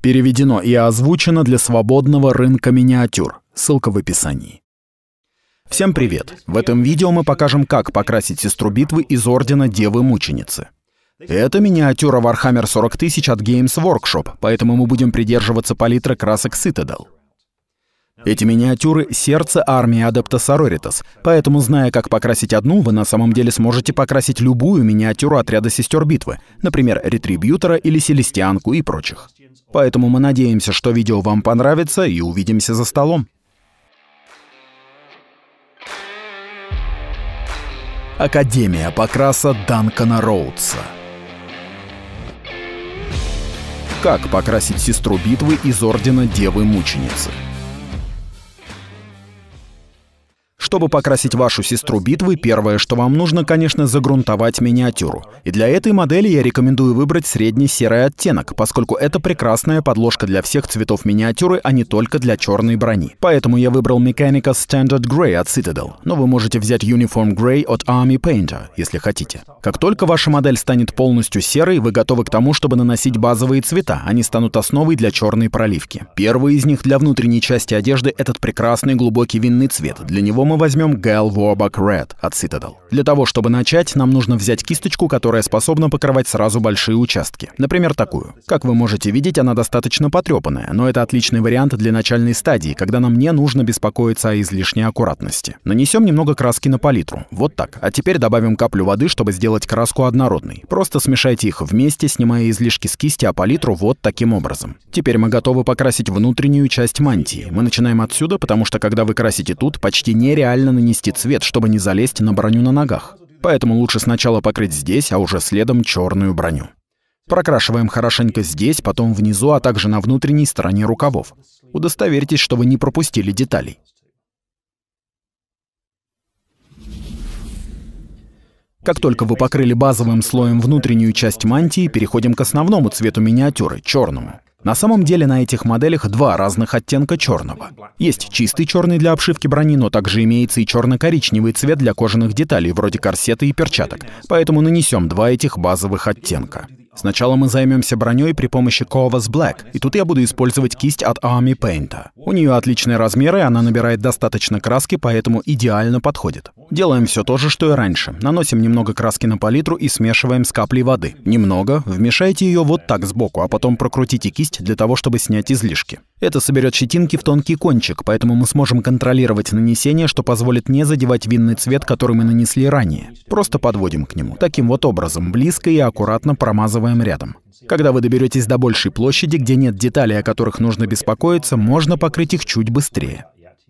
Переведено и озвучено для свободного рынка миниатюр. Ссылка в описании. Всем привет! В этом видео мы покажем, как покрасить сестру битвы из Ордена Девы-Мученицы. Это миниатюра Warhammer 40 000 от Games Workshop, поэтому мы будем придерживаться палитры красок Citadel. Эти миниатюры — сердце армии Адепта Sororitas, поэтому, зная, как покрасить одну, вы на самом деле сможете покрасить любую миниатюру отряда сестер битвы, например, Ретрибьютора или Селестианку и прочих. Поэтому мы надеемся, что видео вам понравится и увидимся за столом. Академия покраса Данкона Роудса. Как покрасить сестру битвы из Ордена Девы Мученицы? Чтобы покрасить вашу сестру битвы, первое, что вам нужно, конечно, загрунтовать миниатюру. И для этой модели я рекомендую выбрать средний серый оттенок, поскольку это прекрасная подложка для всех цветов миниатюры, а не только для черной брони. Поэтому я выбрал Mechanical Standard Gray от Citadel, но вы можете взять Uniform Gray от Army Painter, если хотите. Как только ваша модель станет полностью серой, вы готовы к тому, чтобы наносить базовые цвета, они станут основой для черной проливки. Первый из них для внутренней части одежды этот прекрасный глубокий винный цвет, для него мы возьмем Gal Warbuck Red от Citadel. Для того, чтобы начать, нам нужно взять кисточку, которая способна покрывать сразу большие участки. Например, такую. Как вы можете видеть, она достаточно потрепанная, но это отличный вариант для начальной стадии, когда нам не нужно беспокоиться о излишней аккуратности. Нанесем немного краски на палитру. Вот так. А теперь добавим каплю воды, чтобы сделать краску однородной. Просто смешайте их вместе, снимая излишки с кисти, а палитру вот таким образом. Теперь мы готовы покрасить внутреннюю часть мантии. Мы начинаем отсюда, потому что когда вы красите тут, почти нереально реально нанести цвет, чтобы не залезть на броню на ногах. Поэтому лучше сначала покрыть здесь, а уже следом черную броню. Прокрашиваем хорошенько здесь, потом внизу, а также на внутренней стороне рукавов. Удостоверьтесь, что вы не пропустили деталей. Как только вы покрыли базовым слоем внутреннюю часть мантии, переходим к основному цвету миниатюры — черному. На самом деле на этих моделях два разных оттенка черного. Есть чистый черный для обшивки брони, но также имеется и черно-коричневый цвет для кожаных деталей, вроде корсета и перчаток, поэтому нанесем два этих базовых оттенка. Сначала мы займемся броней при помощи Kovas Black, и тут я буду использовать кисть от Army Paint. У нее отличные размеры, она набирает достаточно краски, поэтому идеально подходит. Делаем все то же, что и раньше. Наносим немного краски на палитру и смешиваем с каплей воды. Немного, вмешайте ее вот так сбоку, а потом прокрутите кисть для того, чтобы снять излишки. Это соберет щетинки в тонкий кончик, поэтому мы сможем контролировать нанесение, что позволит не задевать винный цвет, который мы нанесли ранее. Просто подводим к нему. Таким вот образом, близко и аккуратно промазываем рядом. Когда вы доберетесь до большей площади, где нет деталей, о которых нужно беспокоиться, можно покрыть их чуть быстрее.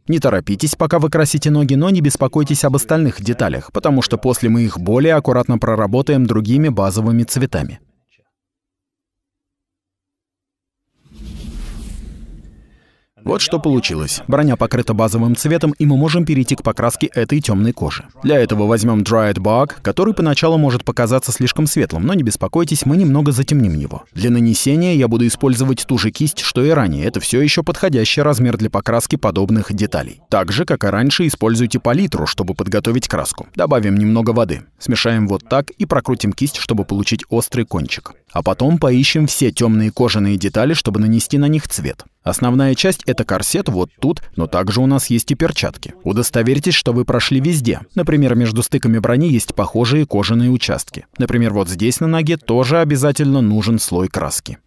Не торопитесь, пока вы красите ноги, но не беспокойтесь об остальных деталях, потому что после мы их более аккуратно проработаем другими базовыми цветами. Вот что получилось. Броня покрыта базовым цветом, и мы можем перейти к покраске этой темной кожи. Для этого возьмем Dryad Bug, который поначалу может показаться слишком светлым, но не беспокойтесь, мы немного затемним его. Для нанесения я буду использовать ту же кисть, что и ранее. Это все еще подходящий размер для покраски подобных деталей. Так же, как и раньше, используйте палитру, чтобы подготовить краску. Добавим немного воды. Смешаем вот так и прокрутим кисть, чтобы получить острый кончик. А потом поищем все темные кожаные детали, чтобы нанести на них цвет. Основная часть — это корсет вот тут, но также у нас есть и перчатки. Удостоверьтесь, что вы прошли везде. Например, между стыками брони есть похожие кожаные участки. Например, вот здесь на ноге тоже обязательно нужен слой краски.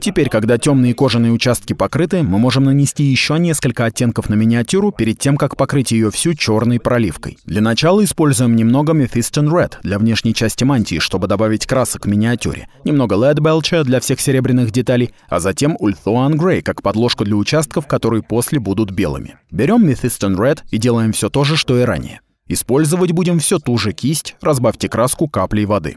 Теперь, когда темные кожаные участки покрыты, мы можем нанести еще несколько оттенков на миниатюру перед тем, как покрыть ее всю черной проливкой. Для начала используем немного Mephiston Red для внешней части мантии, чтобы добавить красок к миниатюре, немного Lead Belcher для всех серебряных деталей, а затем Ulthuan Grey как подложку для участков, которые после будут белыми. Берем Mephiston Red и делаем все то же, что и ранее. Использовать будем все ту же кисть, разбавьте краску каплей воды.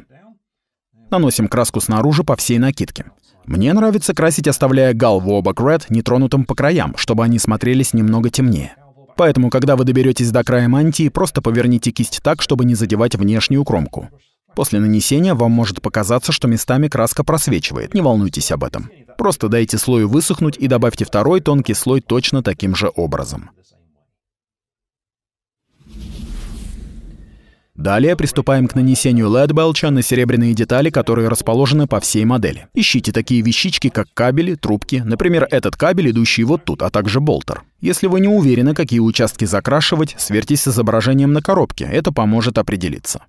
Наносим краску снаружи по всей накидке. Мне нравится красить, оставляя гал в оба кред нетронутым по краям, чтобы они смотрелись немного темнее. Поэтому, когда вы доберетесь до края мантии, просто поверните кисть так, чтобы не задевать внешнюю кромку. После нанесения вам может показаться, что местами краска просвечивает, не волнуйтесь об этом. Просто дайте слою высохнуть и добавьте второй тонкий слой точно таким же образом. Далее приступаем к нанесению LED-белча на серебряные детали, которые расположены по всей модели. Ищите такие вещички, как кабели, трубки, например, этот кабель, идущий вот тут, а также болтер. Если вы не уверены, какие участки закрашивать, сверьтесь с изображением на коробке, это поможет определиться.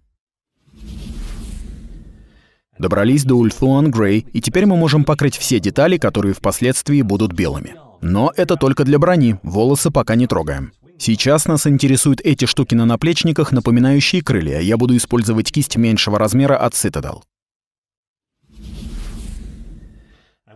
Добрались до Ulthuan Грей, и теперь мы можем покрыть все детали, которые впоследствии будут белыми. Но это только для брони, волосы пока не трогаем. Сейчас нас интересуют эти штуки на наплечниках, напоминающие крылья. Я буду использовать кисть меньшего размера от Citadel.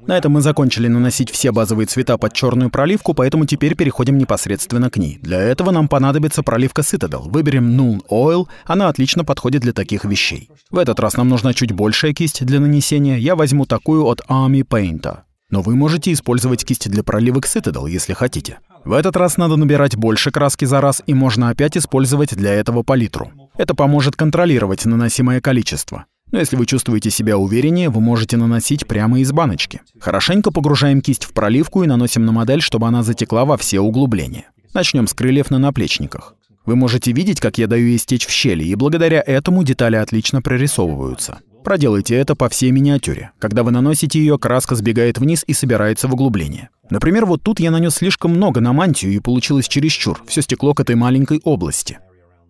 На этом мы закончили наносить все базовые цвета под черную проливку, поэтому теперь переходим непосредственно к ней. Для этого нам понадобится проливка Citadel. Выберем Null Oil, она отлично подходит для таких вещей. В этот раз нам нужна чуть большая кисть для нанесения, я возьму такую от Army Paint. Но вы можете использовать кисть для проливок Citadel, если хотите. В этот раз надо набирать больше краски за раз, и можно опять использовать для этого палитру. Это поможет контролировать наносимое количество. Но если вы чувствуете себя увереннее, вы можете наносить прямо из баночки. Хорошенько погружаем кисть в проливку и наносим на модель, чтобы она затекла во все углубления. Начнем с крыльев на наплечниках. Вы можете видеть, как я даю истечь в щели, и благодаря этому детали отлично прорисовываются. Проделайте это по всей миниатюре. Когда вы наносите ее, краска сбегает вниз и собирается в углубление. Например, вот тут я нанес слишком много на мантию и получилось чересчур, все стекло к этой маленькой области.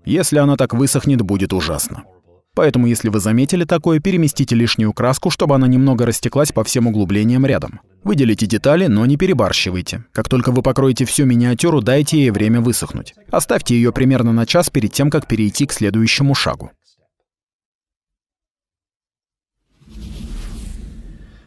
Если она так высохнет, будет ужасно. Поэтому, если вы заметили такое, переместите лишнюю краску, чтобы она немного растеклась по всем углублениям рядом. Выделите детали, но не перебарщивайте. Как только вы покроете всю миниатюру, дайте ей время высохнуть. Оставьте ее примерно на час перед тем, как перейти к следующему шагу.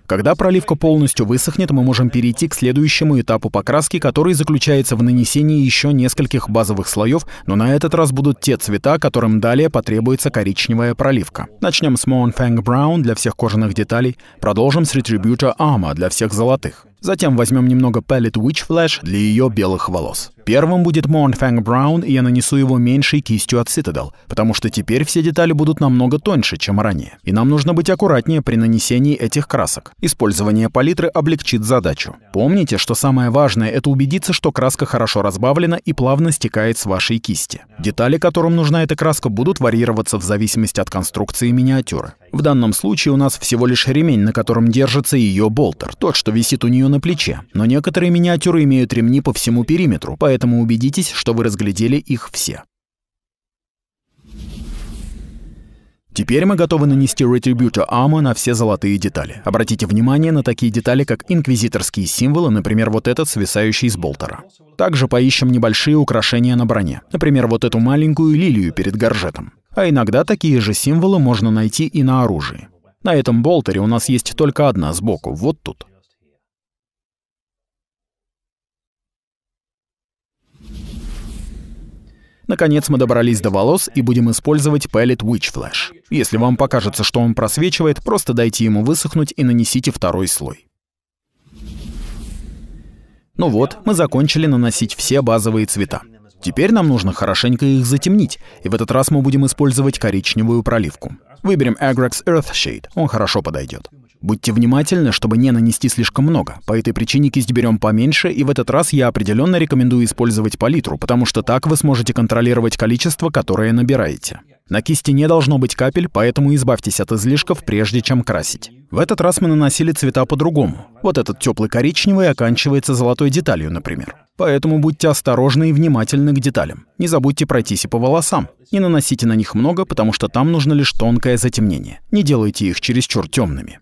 Когда проливка полностью высохнет, мы можем перейти к следующему этапу покраски, который заключается в нанесении еще нескольких базовых слоев, но на этот раз будут те цвета, которым далее потребуется коричневая проливка. Начнем с Moan Fang Brown для всех кожаных деталей, продолжим с Retributor Armor для всех золотых. Затем возьмем немного Palette Witch Flash для ее белых волос. Первым будет Mornfang Brown, и я нанесу его меньшей кистью от Citadel, потому что теперь все детали будут намного тоньше, чем ранее. И нам нужно быть аккуратнее при нанесении этих красок. Использование палитры облегчит задачу. Помните, что самое важное — это убедиться, что краска хорошо разбавлена и плавно стекает с вашей кисти. Детали, которым нужна эта краска, будут варьироваться в зависимости от конструкции миниатюры. В данном случае у нас всего лишь ремень, на котором держится ее болтер, тот, что висит у нее на плече. Но некоторые миниатюры имеют ремни по всему периметру, поэтому убедитесь, что вы разглядели их все. Теперь мы готовы нанести Retributor Armor на все золотые детали. Обратите внимание на такие детали, как инквизиторские символы, например, вот этот, свисающий с болтера. Также поищем небольшие украшения на броне, например, вот эту маленькую лилию перед горжетом. А иногда такие же символы можно найти и на оружии. На этом болтере у нас есть только одна сбоку, вот тут. Наконец мы добрались до волос и будем использовать Pellet Witch Flash. Если вам покажется, что он просвечивает, просто дайте ему высохнуть и нанесите второй слой. Ну вот, мы закончили наносить все базовые цвета. Теперь нам нужно хорошенько их затемнить, и в этот раз мы будем использовать коричневую проливку. Выберем Agrax Earth Shade, он хорошо подойдет. Будьте внимательны, чтобы не нанести слишком много. По этой причине кисть берем поменьше, и в этот раз я определенно рекомендую использовать палитру, потому что так вы сможете контролировать количество, которое набираете. На кисти не должно быть капель, поэтому избавьтесь от излишков, прежде чем красить. В этот раз мы наносили цвета по-другому. Вот этот теплый коричневый оканчивается золотой деталью, например. Поэтому будьте осторожны и внимательны к деталям. Не забудьте пройтись и по волосам. Не наносите на них много, потому что там нужно лишь тонкое затемнение. Не делайте их чересчур темными.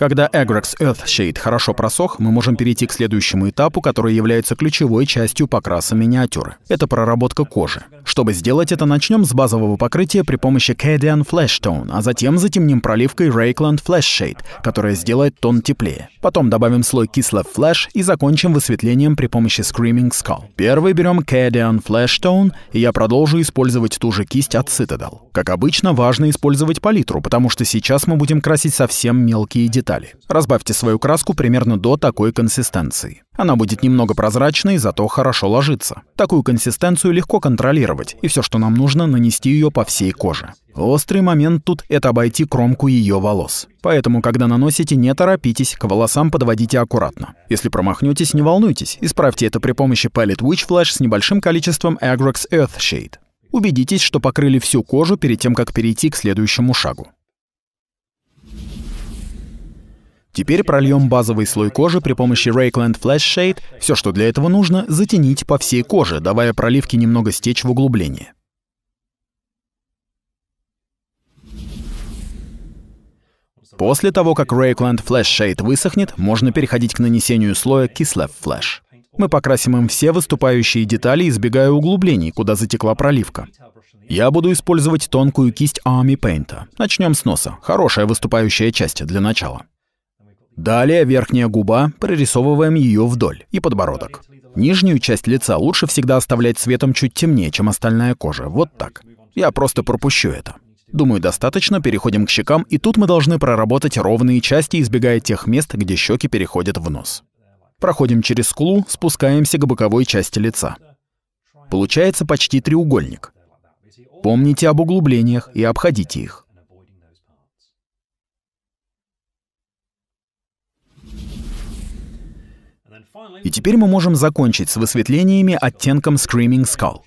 Когда Agrax Earthshade хорошо просох, мы можем перейти к следующему этапу, который является ключевой частью покраса миниатюры. Это проработка кожи. Чтобы сделать это, начнем с базового покрытия при помощи Cadian Flash Tone, а затем затемним проливкой Raycland Flash Shade, которая сделает тон теплее. Потом добавим слой Kislev Flash и закончим высветлением при помощи Screaming Skull. Первый берем Cadian Flash Tone, и я продолжу использовать ту же кисть от Citadel. Как обычно, важно использовать палитру, потому что сейчас мы будем красить совсем мелкие детали. Разбавьте свою краску примерно до такой консистенции. Она будет немного прозрачной, зато хорошо ложится. Такую консистенцию легко контролировать, и все, что нам нужно, нанести ее по всей коже. Острый момент тут – это обойти кромку ее волос. Поэтому, когда наносите, не торопитесь, к волосам подводите аккуратно. Если промахнетесь, не волнуйтесь, исправьте это при помощи Palette Witch Flash с небольшим количеством Agrox Earth Shade. Убедитесь, что покрыли всю кожу перед тем, как перейти к следующему шагу. Теперь прольем базовый слой кожи при помощи Rakeland Flash Shade. Все, что для этого нужно, затенить по всей коже, давая проливке немного стечь в углубление. После того, как Rakeland Flash Shade высохнет, можно переходить к нанесению слоя Kislev Flash. Мы покрасим им все выступающие детали, избегая углублений, куда затекла проливка. Я буду использовать тонкую кисть Army Paint. Начнем с носа. Хорошая выступающая часть для начала. Далее верхняя губа, прорисовываем ее вдоль, и подбородок. Нижнюю часть лица лучше всегда оставлять цветом чуть темнее, чем остальная кожа. Вот так. Я просто пропущу это. Думаю, достаточно, переходим к щекам, и тут мы должны проработать ровные части, избегая тех мест, где щеки переходят в нос. Проходим через скулу, спускаемся к боковой части лица. Получается почти треугольник. Помните об углублениях и обходите их. И теперь мы можем закончить с высветлениями оттенком Screaming Skull.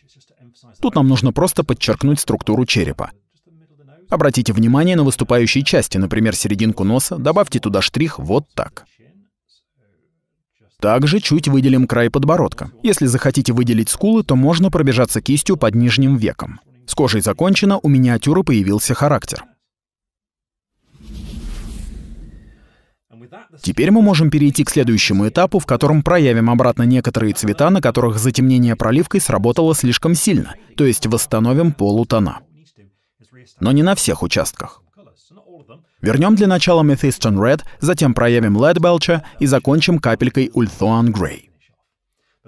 Тут нам нужно просто подчеркнуть структуру черепа. Обратите внимание на выступающие части, например, серединку носа, добавьте туда штрих вот так. Также чуть выделим край подбородка. Если захотите выделить скулы, то можно пробежаться кистью под нижним веком. С кожей закончено, у миниатюры появился характер. Теперь мы можем перейти к следующему этапу, в котором проявим обратно некоторые цвета, на которых затемнение проливкой сработало слишком сильно, то есть восстановим полутона. Но не на всех участках. Вернем для начала Methiston Red, затем проявим Lead Belcher и закончим капелькой Ulthuan Grey.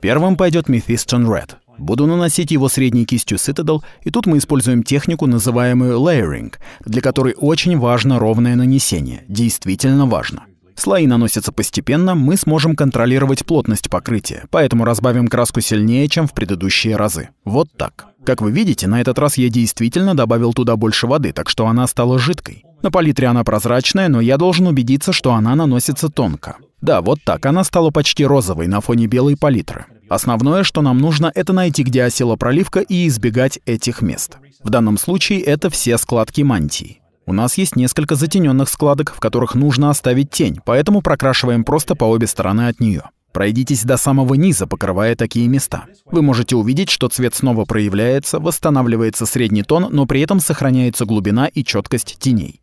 Первым пойдет Methiston Red. Буду наносить его средней кистью Citadel, и тут мы используем технику, называемую layering, для которой очень важно ровное нанесение. Действительно важно. Слои наносятся постепенно, мы сможем контролировать плотность покрытия, поэтому разбавим краску сильнее, чем в предыдущие разы. Вот так. Как вы видите, на этот раз я действительно добавил туда больше воды, так что она стала жидкой. На палитре она прозрачная, но я должен убедиться, что она наносится тонко. Да, вот так, она стала почти розовой на фоне белой палитры. Основное, что нам нужно, это найти, где осела проливка и избегать этих мест. В данном случае это все складки мантии. У нас есть несколько затененных складок, в которых нужно оставить тень, поэтому прокрашиваем просто по обе стороны от нее. Пройдитесь до самого низа, покрывая такие места. Вы можете увидеть, что цвет снова проявляется, восстанавливается средний тон, но при этом сохраняется глубина и четкость теней.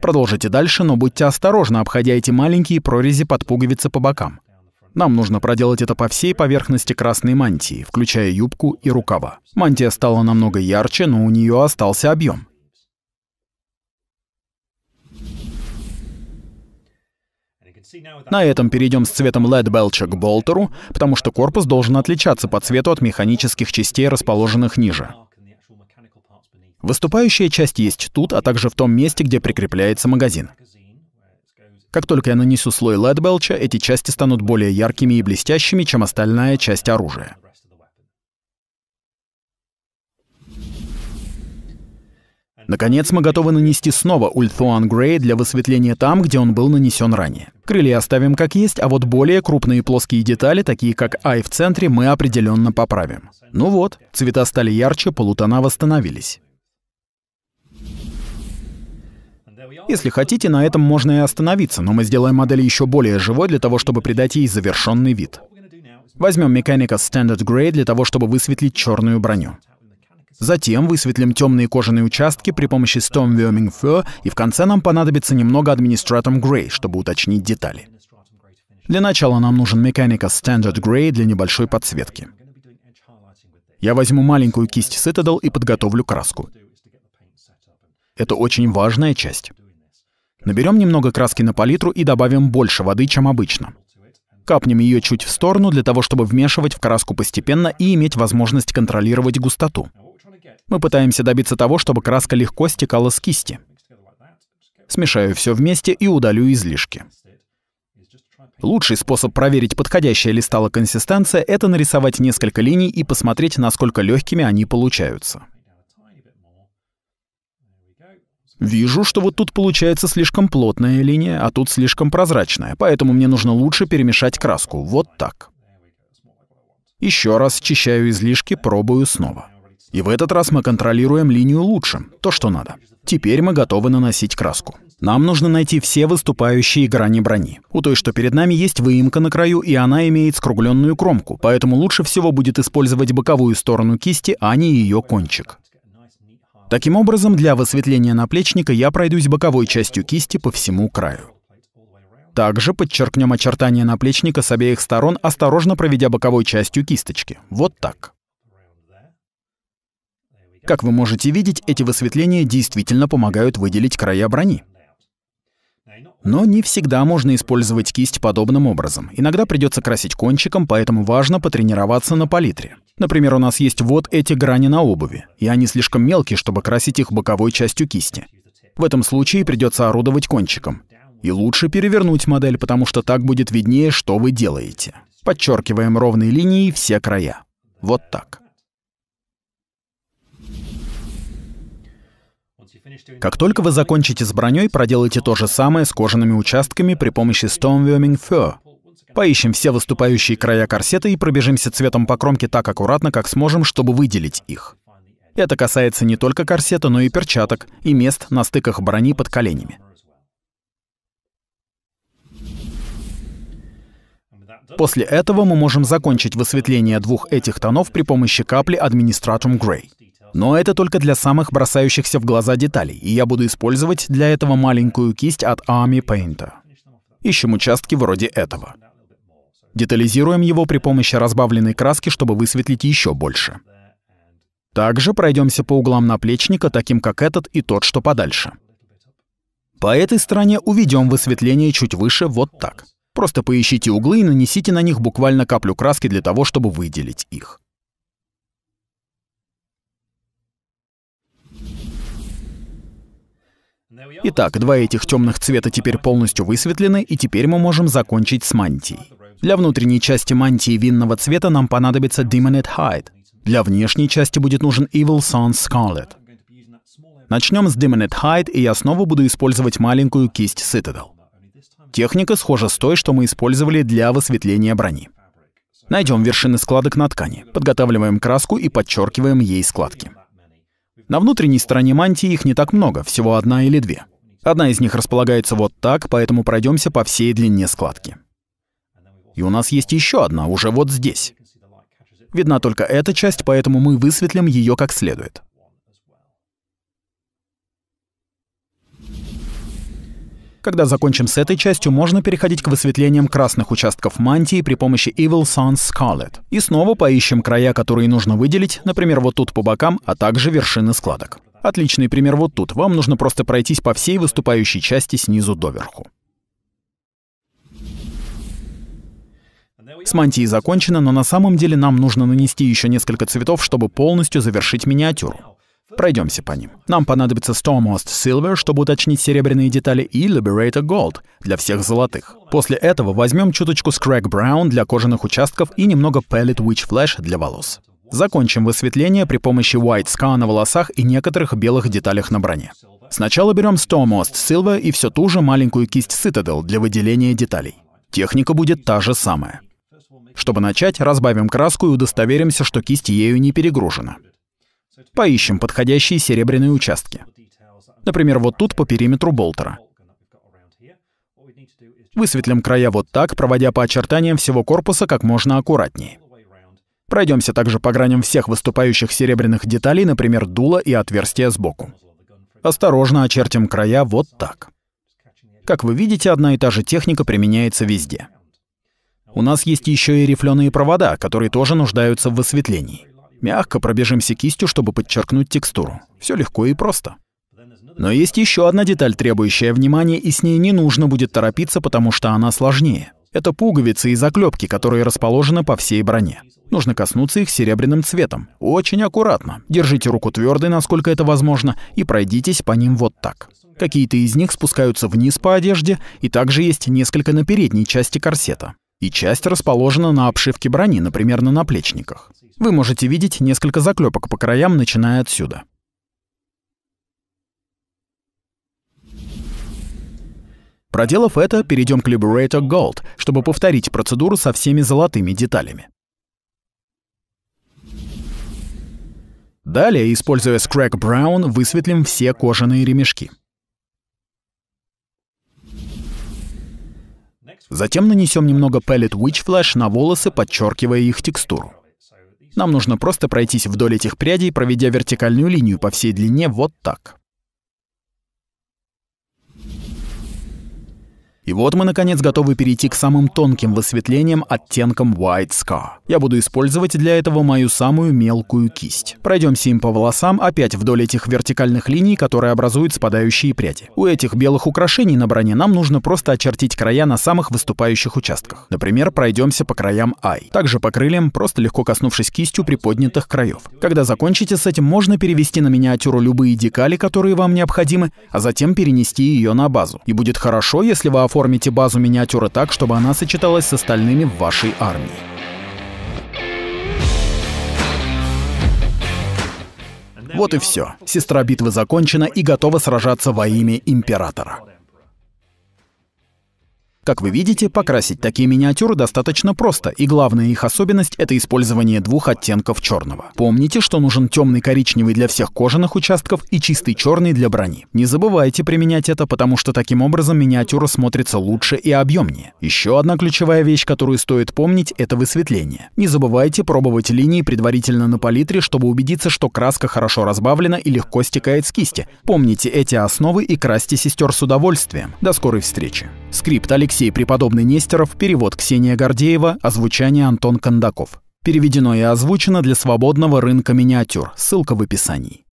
Продолжите дальше, но будьте осторожны, обходя эти маленькие прорези под пуговицы по бокам. Нам нужно проделать это по всей поверхности красной мантии, включая юбку и рукава. Мантия стала намного ярче, но у нее остался объем. На этом перейдем с цветом LED Belcher к болтеру, потому что корпус должен отличаться по цвету от механических частей, расположенных ниже. Выступающая часть есть тут, а также в том месте, где прикрепляется магазин. Как только я нанесу слой LED Belcher, эти части станут более яркими и блестящими, чем остальная часть оружия. Наконец, мы готовы нанести снова Ультуан Грей для высветления там, где он был нанесен ранее. Крылья оставим как есть, а вот более крупные плоские детали, такие как Ай в центре, мы определенно поправим. Ну вот, цвета стали ярче, полутона восстановились. Если хотите, на этом можно и остановиться, но мы сделаем модель еще более живой для того, чтобы придать ей завершенный вид. Возьмем механика Standard Gray для того, чтобы высветлить черную броню. Затем высветлим темные кожаные участки при помощи Storm Worming Fur, и в конце нам понадобится немного Administratum Gray, чтобы уточнить детали. Для начала нам нужен механика Standard Gray для небольшой подсветки. Я возьму маленькую кисть Citadel и подготовлю краску. Это очень важная часть. Наберем немного краски на палитру и добавим больше воды, чем обычно. Капнем ее чуть в сторону для того, чтобы вмешивать в краску постепенно и иметь возможность контролировать густоту. Мы пытаемся добиться того, чтобы краска легко стекала с кисти. Смешаю все вместе и удалю излишки. Лучший способ проверить, подходящая ли стала консистенция, это нарисовать несколько линий и посмотреть, насколько легкими они получаются. Вижу, что вот тут получается слишком плотная линия, а тут слишком прозрачная, поэтому мне нужно лучше перемешать краску. Вот так. Еще раз чищаю излишки, пробую снова. И в этот раз мы контролируем линию лучше, то, что надо. Теперь мы готовы наносить краску. Нам нужно найти все выступающие грани брони. У той, что перед нами, есть выемка на краю, и она имеет скругленную кромку, поэтому лучше всего будет использовать боковую сторону кисти, а не ее кончик. Таким образом, для высветления наплечника я пройдусь боковой частью кисти по всему краю. Также подчеркнем очертания наплечника с обеих сторон, осторожно проведя боковой частью кисточки. Вот так. Как вы можете видеть, эти высветления действительно помогают выделить края брони. Но не всегда можно использовать кисть подобным образом. Иногда придется красить кончиком, поэтому важно потренироваться на палитре. Например, у нас есть вот эти грани на обуви, и они слишком мелкие, чтобы красить их боковой частью кисти. В этом случае придется орудовать кончиком. И лучше перевернуть модель, потому что так будет виднее, что вы делаете. Подчеркиваем ровной линией все края. Вот так. Как только вы закончите с броней, проделайте то же самое с кожаными участками при помощи Stone Worming Fur. Поищем все выступающие края корсета и пробежимся цветом по кромке так аккуратно, как сможем, чтобы выделить их. Это касается не только корсета, но и перчаток, и мест на стыках брони под коленями. После этого мы можем закончить высветление двух этих тонов при помощи капли Administratum Grey. Но это только для самых бросающихся в глаза деталей, и я буду использовать для этого маленькую кисть от Army Painter. Ищем участки вроде этого. Детализируем его при помощи разбавленной краски, чтобы высветлить еще больше. Также пройдемся по углам наплечника, таким как этот и тот, что подальше. По этой стороне уведем высветление чуть выше вот так. Просто поищите углы и нанесите на них буквально каплю краски для того, чтобы выделить их. Итак, два этих темных цвета теперь полностью высветлены, и теперь мы можем закончить с мантией. Для внутренней части мантии винного цвета нам понадобится Demonate Hide. Для внешней части будет нужен Evil Sun Scarlet. Начнем с Demonate Hide, и я снова буду использовать маленькую кисть Citadel. Техника схожа с той, что мы использовали для высветления брони. Найдем вершины складок на ткани, подготавливаем краску и подчеркиваем ей складки. На внутренней стороне мантии их не так много, всего одна или две. Одна из них располагается вот так, поэтому пройдемся по всей длине складки. И у нас есть еще одна, уже вот здесь. Видна только эта часть, поэтому мы высветлим ее как следует. Когда закончим с этой частью, можно переходить к высветлениям красных участков мантии при помощи Evil Sun Scarlet. И снова поищем края, которые нужно выделить, например, вот тут по бокам, а также вершины складок. Отличный пример вот тут. Вам нужно просто пройтись по всей выступающей части снизу доверху. С мантией закончено, но на самом деле нам нужно нанести еще несколько цветов, чтобы полностью завершить миниатюру. Пройдемся по ним. Нам понадобится Stormost Silver, чтобы уточнить серебряные детали, и Liberator Gold для всех золотых. После этого возьмем чуточку Scrag Brown для кожаных участков и немного Pellet Witch Flash для волос. Закончим высветление при помощи White Ska на волосах и некоторых белых деталях на броне. Сначала берем Stormost Silver и все ту же маленькую кисть Citadel для выделения деталей. Техника будет та же самая. Чтобы начать, разбавим краску и удостоверимся, что кисть ею не перегружена. Поищем подходящие серебряные участки. Например, вот тут по периметру болтера. Высветлим края вот так, проводя по очертаниям всего корпуса как можно аккуратнее. Пройдемся также по граням всех выступающих серебряных деталей, например, дула и отверстия сбоку. Осторожно очертим края вот так. Как вы видите, одна и та же техника применяется везде. У нас есть еще и рифленые провода, которые тоже нуждаются в высветлении. Мягко пробежимся кистью, чтобы подчеркнуть текстуру. Все легко и просто. Но есть еще одна деталь, требующая внимания, и с ней не нужно будет торопиться, потому что она сложнее. Это пуговицы и заклепки, которые расположены по всей броне. Нужно коснуться их серебряным цветом. Очень аккуратно. Держите руку твердой, насколько это возможно, и пройдитесь по ним вот так. Какие-то из них спускаются вниз по одежде, и также есть несколько на передней части корсета. И часть расположена на обшивке брони, например, на наплечниках. Вы можете видеть несколько заклепок по краям, начиная отсюда. Проделав это, перейдем к Liberator Gold, чтобы повторить процедуру со всеми золотыми деталями. Далее, используя Scrag Brown, высветлим все кожаные ремешки. Затем нанесем немного Pellet Witch Flash на волосы, подчеркивая их текстуру. Нам нужно просто пройтись вдоль этих прядей, проведя вертикальную линию по всей длине вот так. И вот мы, наконец, готовы перейти к самым тонким высветлениям оттенком White Scar. Я буду использовать для этого мою самую мелкую кисть. Пройдемся им по волосам опять вдоль этих вертикальных линий, которые образуют спадающие пряди. У этих белых украшений на броне нам нужно просто очертить края на самых выступающих участках. Например, пройдемся по краям Ай. Также по крыльям, просто легко коснувшись кистью приподнятых краев. Когда закончите с этим, можно перевести на миниатюру любые декали, которые вам необходимы, а затем перенести ее на базу. И будет хорошо, если вы оформите оформите базу миниатюры так, чтобы она сочеталась с остальными в вашей армии. Вот и все. Сестра битвы закончена и готова сражаться во имя Императора. Как вы видите, покрасить такие миниатюры достаточно просто, и главная их особенность — это использование двух оттенков черного. Помните, что нужен темный коричневый для всех кожаных участков и чистый черный для брони. Не забывайте применять это, потому что таким образом миниатюра смотрится лучше и объемнее. Еще одна ключевая вещь, которую стоит помнить, это высветление. Не забывайте пробовать линии предварительно на палитре, чтобы убедиться, что краска хорошо разбавлена и легко стекает с кисти. Помните эти основы и красьте сестер с удовольствием. До скорой встречи! Скрипт Алексей Преподобный Нестеров, перевод Ксения Гордеева, озвучание Антон Кондаков. Переведено и озвучено для свободного рынка миниатюр. Ссылка в описании.